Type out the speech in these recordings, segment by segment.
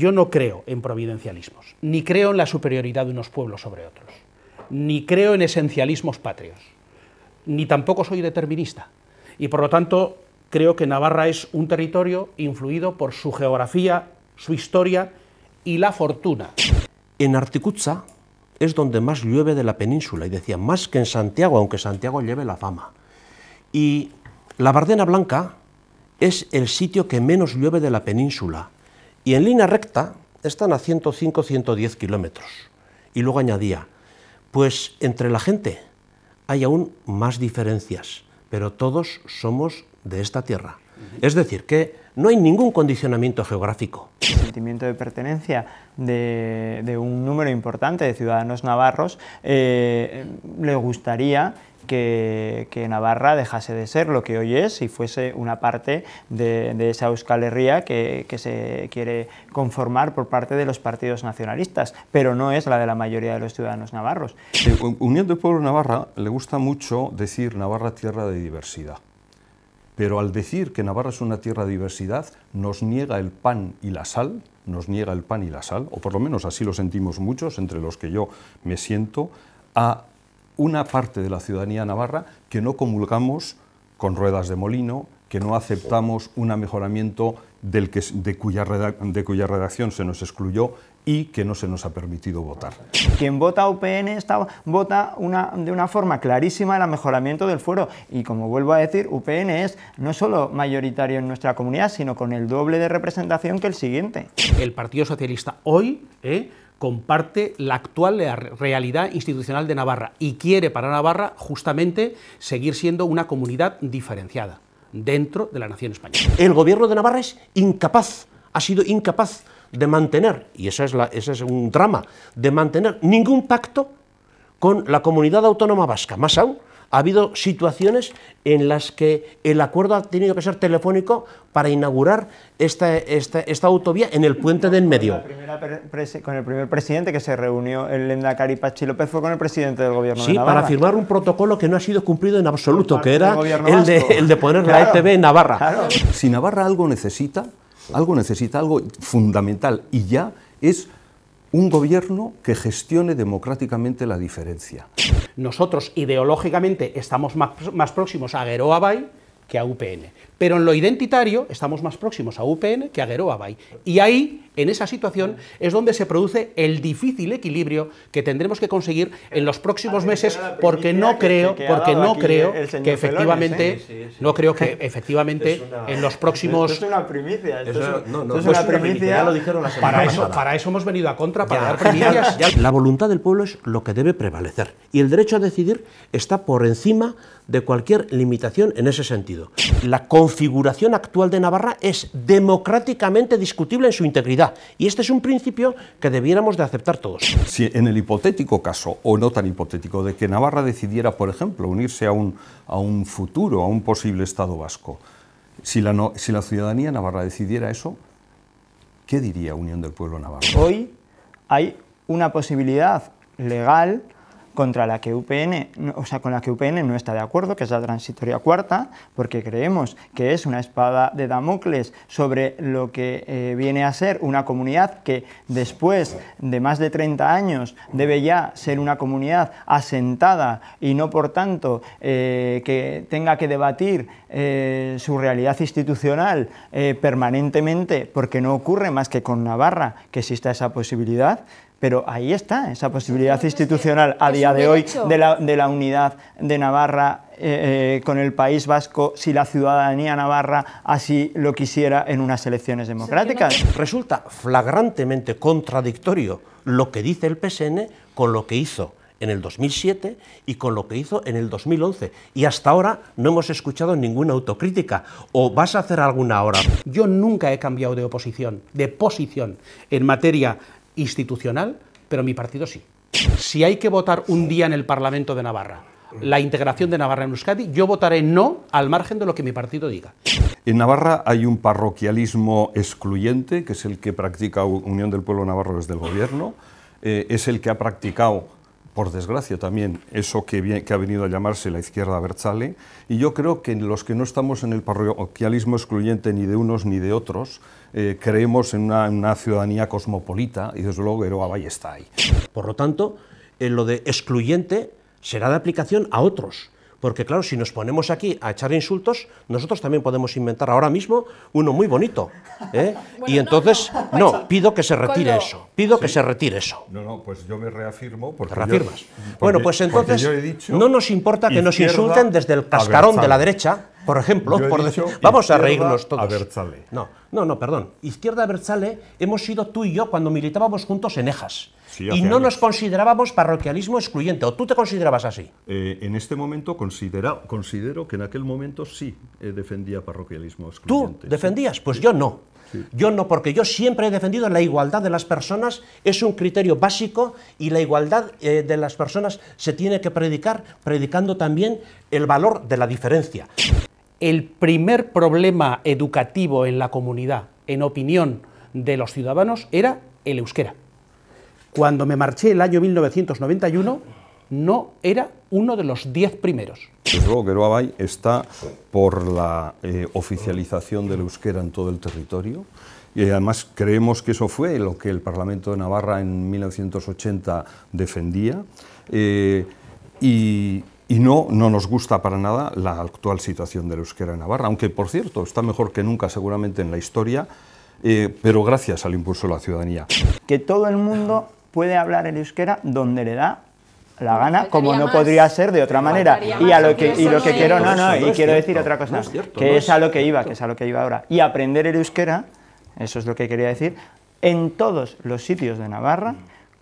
yo no creo en providencialismos, ni creo en la superioridad de unos pueblos sobre otros, ni creo en esencialismos patrios, ni tampoco soy determinista. Y por lo tanto, creo que Navarra es un territorio influido por su geografía, su historia y la fortuna. En Articucha es donde más llueve de la península, y decía, más que en Santiago, aunque Santiago lleve la fama. Y la Bardena Blanca es el sitio que menos llueve de la península, y en línea recta están a 105, 110 kilómetros. Y luego añadía, pues entre la gente hay aún más diferencias, pero todos somos de esta tierra. Es decir, que no hay ningún condicionamiento geográfico. El sentimiento de pertenencia de, un número importante de ciudadanos navarros eh, le gustaría que, Navarra dejase de ser lo que hoy es y fuese una parte de, esa Euskal Herria que, se quiere conformar por parte de los partidos nacionalistas, pero no es la de la mayoría de los ciudadanos navarros. Eh, Unión del Pueblo Navarra le gusta mucho decir Navarra tierra de diversidad. Pero al decir que Navarra es una tierra de diversidad, nos niega el pan y la sal, nos niega el pan y la sal, o por lo menos así lo sentimos muchos, entre los que yo me siento, a una parte de la ciudadanía navarra que no comulgamos con ruedas de molino, que no aceptamos un mejoramiento del que, de, cuya de cuya redacción se nos excluyó y que no se nos ha permitido votar. Quien vota UPN está, vota de una forma clarísima el mejoramiento del fuero y como vuelvo a decir, UPN es no solo mayoritario en nuestra comunidad, sino con el doble de representación que el siguiente. El Partido Socialista hoy eh, comparte la actual realidad institucional de Navarra y quiere para Navarra justamente seguir siendo una comunidad diferenciada dentro de la nación española. El gobierno de Navarra es incapaz, ha sido incapaz de mantener, y ese es, ese es un drama, de mantener ningún pacto con la comunidad autónoma vasca, más aún ha habido situaciones en las que el acuerdo ha tenido que ser telefónico para inaugurar esta, esta, esta autovía en el puente de en medio. con el primer presidente que se reunió, en la Caripachi, López, fue con el presidente del gobierno de Navarra. Sí, para firmar un protocolo que no ha sido cumplido en absoluto, que era el de, el de, poner la ETV en Navarra. Si Navarra algo necesita, algo necesita, algo fundamental, y ya es un gobierno que gestione democráticamente la diferencia. Nosotros ideológicamente estamos más, próximos a Geroa Bay que a UPN. Pero en lo identitario estamos más próximos a UPN que a Geroa Bay. Y ahí, en esa situación, es donde se produce el difícil equilibrio que tendremos que conseguir en los próximos meses, porque no creo, porque ¿eh? no creo que efectivamente, no creo que efectivamente en los próximos. Esto es una primicia. una, primicia, Ya lo dijeron para eso, para eso hemos venido a contra, para dar primicias. La voluntad del pueblo es lo que debe prevalecer y el derecho a decidir está por encima de cualquier limitación en ese sentido. La configuración actual de Navarra es democráticamente discutible en su integridad y este es un principio que debiéramos de aceptar todos. Si en el hipotético caso, o no tan hipotético, de que Navarra decidiera, por ejemplo, unirse a un, futuro, a un posible Estado vasco, si la, si la ciudadanía navarra decidiera eso, ¿qué diría Unión del Pueblo Navarro? Hoy hay una posibilidad legal contra la que UPN, o sea, con la que UPN no está de acuerdo, que es la transitoria cuarta, porque creemos que es una espada de Damocles sobre lo que eh, viene a ser una comunidad que después de más de 30 años debe ya ser una comunidad asentada y no por tanto eh, que tenga que debatir eh, su realidad institucional permanentemente porque no ocurre más que con Navarra que exista esa posibilidad, pero ahí está esa posibilidad institucional a día de hoy de la, unidad de Navarra eh, eh, con el País Vasco si la ciudadanía navarra así lo quisiera en unas elecciones democráticas. Resulta flagrantemente contradictorio lo que dice el PSN con lo que hizo en el 2007 y con lo que hizo en el 2011. Y hasta ahora no hemos escuchado ninguna autocrítica. ¿O vas a hacer alguna ahora? Yo nunca he cambiado de oposición, de posición en materia institucional, pero mi partido sí. Si hay que votar un día en el Parlamento de Navarra la integración de Navarra en Euskadi, yo votaré no al margen de lo que mi partido diga. En Navarra hay un parroquialismo excluyente, que es el que practica Unión del Pueblo Navarro desde el gobierno, eh, es el que ha practicado por desgracia también, eso que, ha venido a llamarse la izquierda Berzale, y yo creo que los que no estamos en el parroquialismo excluyente ni de unos ni de otros, eh, creemos en una, ciudadanía cosmopolita, y desde luego Eroa Valle está ahí. Por lo tanto, en lo de excluyente será de aplicación a otros, porque claro, si nos ponemos aquí a echar insultos, nosotros también podemos inventar ahora mismo uno muy bonito. ¿eh? y entonces, no, pido que se retire eso. Pido que se retire eso. No, no, pues yo me reafirmo. Porque ¿Te reafirmas. bueno, pues entonces no nos importa que nos insulten desde el cascarón de la derecha, por ejemplo. vamos a reírnos todos. A ver, no. No, no, perdón. Izquierda Berzale hemos sido tú y yo cuando militábamos juntos en Ejas. y no nos considerábamos parroquialismo excluyente, o tú te considerabas así. Eh, en este momento considero que en aquel momento sí eh, defendía parroquialismo excluyente. ¿Tú defendías? Pues yo no. Yo no, porque yo siempre he defendido la igualdad de las personas, es un criterio básico y la igualdad eh, de las personas se tiene que predicar predicando también el valor de la diferencia el primer problema educativo en la comunidad, en opinión de los ciudadanos, era el euskera. Cuando me marché el año 1991, no era uno de los diez primeros. El luego que está por la eh, oficialización del euskera en todo el territorio y además creemos que eso fue lo que el Parlamento de Navarra en 1980 defendía. Eh, y y no, no nos gusta para nada la actual situación del euskera en Navarra, aunque por cierto está mejor que nunca seguramente en la historia, eh, pero gracias al impulso de la ciudadanía. Que todo el mundo puede hablar el euskera donde le da la gana, como no podría ser de otra manera. Y, a lo que, lo que quiero, no, no, y quiero decir otra cosa, que es a lo que iba, que es a lo que iba ahora. Y aprender el euskera, eso es lo que quería decir, en todos los sitios de Navarra,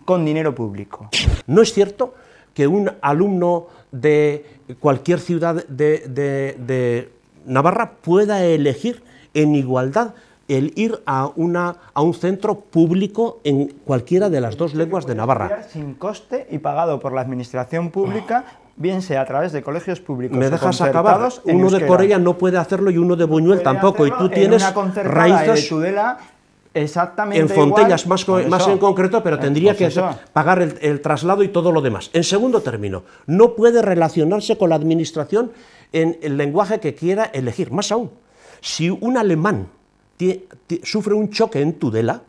con dinero público. No es cierto que un alumno de cualquier ciudad de, Navarra pueda elegir en igualdad el ir a, una, a un centro público en cualquiera de las dos lenguas de Navarra. Sin coste y pagado por la administración pública, ah. bien sea a través de colegios públicos. Me dejas acabar. Uno de Corella no puede hacerlo y uno de Buñuel tampoco. Y tú tienes raíces. De Tudela, Exactamente. En Fontellas más, en concreto, pero eh, tendría que pagar el, traslado y todo lo demás. En segundo término, no puede relacionarse con la administración en el lenguaje que quiera elegir. Más aún, si un alemán sufre un choque en Tudela,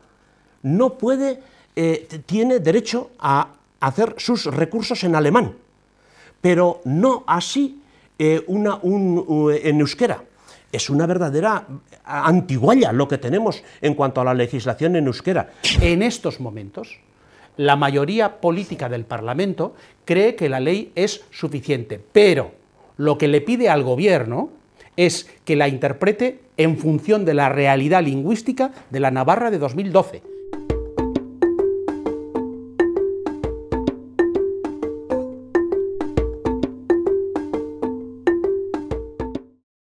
no puede, eh, tiene derecho a hacer sus recursos en alemán, pero no así eh, una, en euskera es una verdadera antigualla lo que tenemos en cuanto a la legislación en euskera. En estos momentos, la mayoría política del Parlamento cree que la ley es suficiente, pero lo que le pide al gobierno es que la interprete en función de la realidad lingüística de la Navarra de 2012.